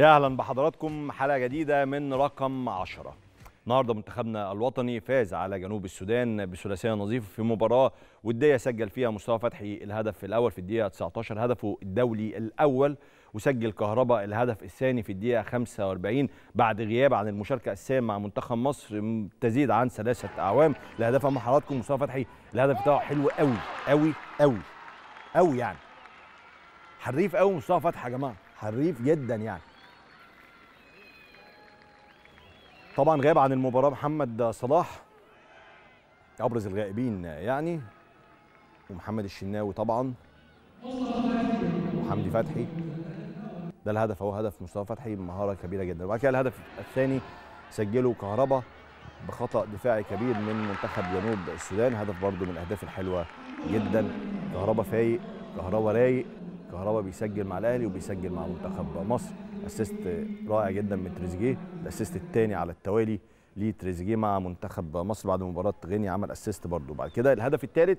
يا اهلا بحضراتكم حلقه جديده من رقم 10 النهارده منتخبنا الوطني فاز على جنوب السودان بثلاثيه نظيفه في مباراه وديه سجل فيها مصطفى فتحي الهدف الاول في الدقيقه 19 هدفه الدولي الاول وسجل كهربا الهدف الثاني في الدقيقه 45 بعد غياب عن المشاركه الثانيه مع منتخب مصر تزيد عن ثلاثه اعوام لهدفها مع حضراتكم مصطفى فتحي الهدف بتاعه حلو قوي قوي قوي قوي يعني حريف قوي مصطفى فتحي يا جماعه حريف جدا يعني طبعا غاب عن المباراه محمد صلاح ابرز الغائبين يعني ومحمد الشناوي طبعا وحمدي فتحي ده الهدف اهو هدف مصطفى فتحي بمهاره كبيره جدا وبعد كده الهدف الثاني سجله كهربا بخطا دفاعي كبير من منتخب جنوب السودان هدف برده من الاهداف الحلوه جدا كهربا فايق كهربا رايق كهربا بيسجل مع الاهلي وبيسجل مع منتخب مصر اسيست رائع جدا من تريزيجيه الاسيست الثاني على التوالي لتريزيجيه مع منتخب مصر بعد مباراه غينيا عمل اسيست برضه بعد كده الهدف الثالث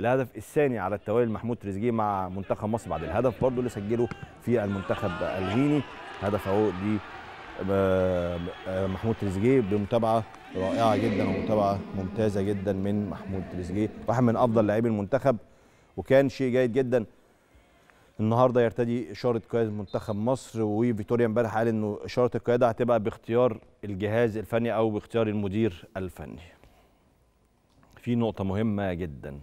الهدف الثاني على التوالي لمحمود تريزيجيه مع منتخب مصر بعد الهدف برضه اللي سجله في المنتخب الغيني هدف اهو ل آه، محمود تريزيجيه بمتابعه رائعه جدا ومتابعه ممتازه جدا من محمود تريزيجيه واحد من افضل لاعبي المنتخب وكان شيء جيد جدا النهارده يرتدي اشاره قياده منتخب مصر وفيتوريا امبارح قال انه اشاره القياده هتبقى باختيار الجهاز الفني او باختيار المدير الفني. في نقطه مهمه جدا.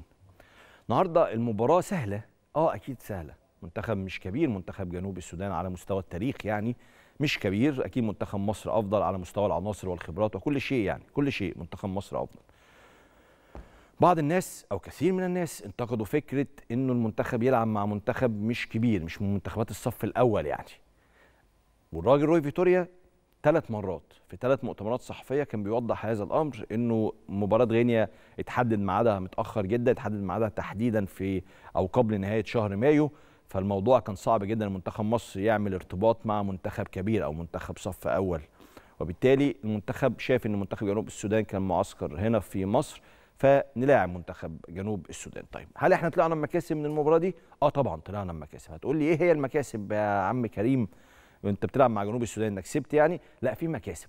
النهارده المباراه سهله، اه اكيد سهله، منتخب مش كبير، منتخب جنوب السودان على مستوى التاريخ يعني مش كبير، اكيد منتخب مصر افضل على مستوى العناصر والخبرات وكل شيء يعني، كل شيء منتخب مصر افضل. بعض الناس او كثير من الناس انتقدوا فكره انه المنتخب يلعب مع منتخب مش كبير مش من منتخبات الصف الاول يعني والراجل روي فيتوريا ثلاث مرات في ثلاث مؤتمرات صحفيه كان بيوضح هذا الامر انه مباراه غينيا اتحدد ميعادها متاخر جدا اتحدد ميعادها تحديدا في او قبل نهايه شهر مايو فالموضوع كان صعب جدا المنتخب مصر يعمل ارتباط مع منتخب كبير او منتخب صف اول وبالتالي المنتخب شاف ان منتخب جنوب السودان كان معسكر هنا في مصر فنلاعب منتخب جنوب السودان طيب هل احنا طلعنا بمكاسب من المباراه دي اه طبعا طلعنا بمكاسب هتقول لي ايه هي المكاسب يا عم كريم وانت بتلعب مع جنوب السودان انك كسبت يعني لا في مكاسب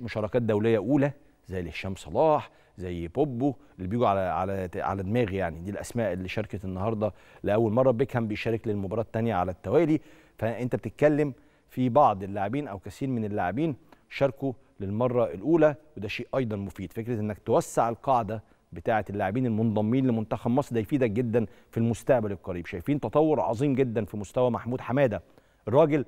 مشاركات دوليه اولى زي الهشام صلاح زي بوبو اللي بيجوا على على على دماغي يعني دي الاسماء اللي شاركت النهارده لاول مره بيكهام بيشارك للمباراه الثانيه على التوالي فانت بتتكلم في بعض اللاعبين او كثير من اللاعبين شاركوا للمره الاولى وده شيء ايضا مفيد فكره انك توسع القاعده بتاعه اللاعبين المنضمين لمنتخب مصر ده يفيدك جدا في المستقبل القريب شايفين تطور عظيم جدا في مستوى محمود حماده الراجل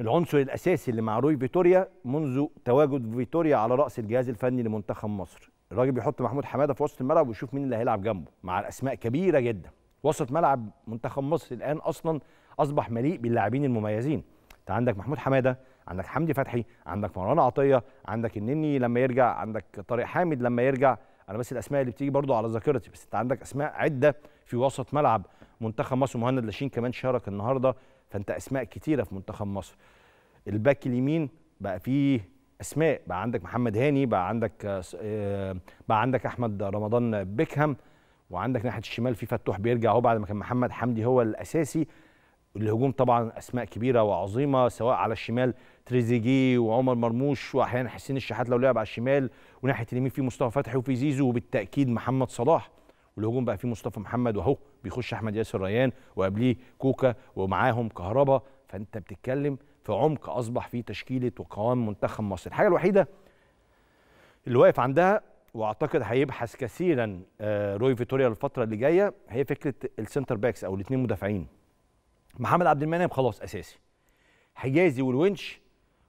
العنصر الاساسي اللي مع روي فيتوريا منذ تواجد فيتوريا على راس الجهاز الفني لمنتخب مصر الراجل بيحط محمود حماده في وسط الملعب ويشوف مين اللي هيلعب جنبه مع الاسماء كبيره جدا وسط ملعب منتخب مصر الان اصلا اصبح مليء باللاعبين المميزين انت عندك محمود حماده عندك حمدي فتحي عندك مروان عطيه عندك النني لما يرجع عندك طارق حامد لما يرجع انا بس الاسماء اللي بتيجي برضو على ذاكرتي بس انت عندك اسماء عده في وسط ملعب منتخب مصر مهند لاشين كمان شارك النهارده فانت اسماء كتيره في منتخب مصر الباك اليمين بقى فيه اسماء بقى عندك محمد هاني بقى عندك آه، بقى عندك احمد رمضان بيكهام وعندك ناحيه الشمال في فتوح بيرجع اهو بعد ما كان محمد حمدي هو الاساسي الهجوم طبعا اسماء كبيره وعظيمه سواء على الشمال تريزيجيه وعمر مرموش واحيانا حسين الشحات لو لعب على الشمال وناحيه اليمين في مصطفى فتحي وفي زيزو وبالتاكيد محمد صلاح والهجوم بقى فيه مصطفى محمد واهو بيخش احمد ياسر ريان وقبليه كوكا ومعاهم كهربا فانت بتتكلم في عمق اصبح فيه تشكيله وقوام منتخب مصر الحاجه الوحيده اللي واقف عندها واعتقد هيبحث كثيرا آه، روي فيتوريا الفتره اللي جايه هي فكره السنتر باكس او الاثنين مدافعين محمد عبد المنعم خلاص اساسي حجازي والونش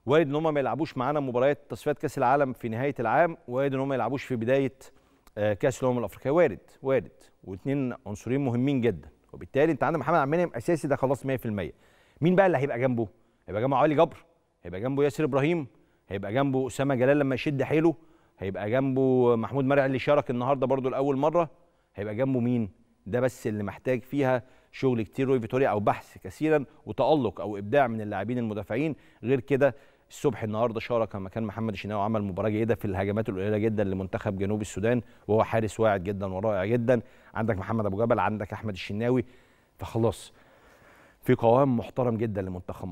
وارد ان هم ما يلعبوش معانا مباريات تصفيات كاس العالم في نهايه العام وارد ان هم ما يلعبوش في بدايه آه، كاس الامم الافريقيه وارد وارد واثنين عنصرين مهمين جدا وبالتالي انت عندك محمد عبد المنعم اساسي ده خلاص 100% مين بقى اللي هيبقى جنبه؟ هيبقى جنبه علي جبر هيبقى جنبه ياسر ابراهيم هيبقى جنبه اسامه جلال لما يشد حيله هيبقى جنبه محمود مرعي اللي شارك النهارده برده لاول مره هيبقى جنبه مين؟ ده بس اللي محتاج فيها شغل كتير روي فيتوريا او بحث كثيرا وتالق او ابداع من اللاعبين المدافعين غير كده الصبح النهارده شارك مكان محمد الشناوي عمل مباراه جيده في الهجمات القليله جدا لمنتخب جنوب السودان وهو حارس واعد جدا ورائع جدا عندك محمد ابو جبل عندك احمد الشناوي فخلاص في قوام محترم جدا لمنتخب